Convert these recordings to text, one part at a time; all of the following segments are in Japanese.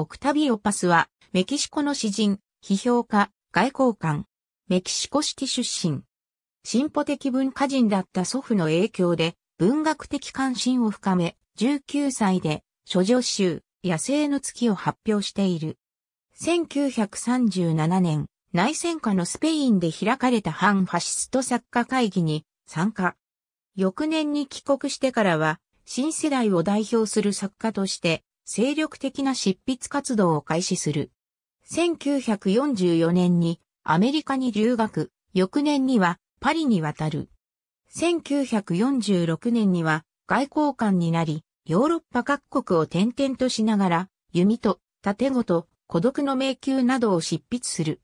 オクタビオパスは、メキシコの詩人、批評家、外交官、メキシコシティ出身。進歩的文化人だった祖父の影響で、文学的関心を深め、19歳で、諸女集、野生の月を発表している。1937年、内戦下のスペインで開かれた反ファシスト作家会議に参加。翌年に帰国してからは、新世代を代表する作家として、精力的な執筆活動を開始する。1944年にアメリカに留学、翌年にはパリに渡る。1946年には外交官になり、ヨーロッパ各国を転々としながら、弓と、盾ごと、孤独の迷宮などを執筆する。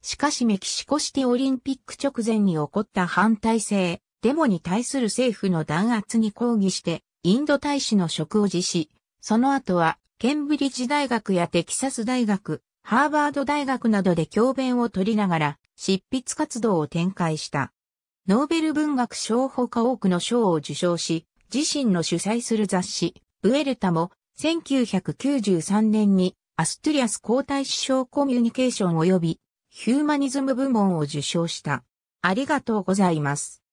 しかしメキシコシティオリンピック直前に起こった反体制、デモに対する政府の弾圧に抗議して、インド大使の職を辞し、その後は、ケンブリッジ大学やテキサス大学、ハーバード大学などで教鞭を取りながら、執筆活動を展開した。ノーベル文学賞ほか多くの賞を受賞し、自身の主催する雑誌、ウェルタも、1993年に、アストゥリアス皇太子賞コミュニケーション及び、ヒューマニズム部門を受賞した。ありがとうございます。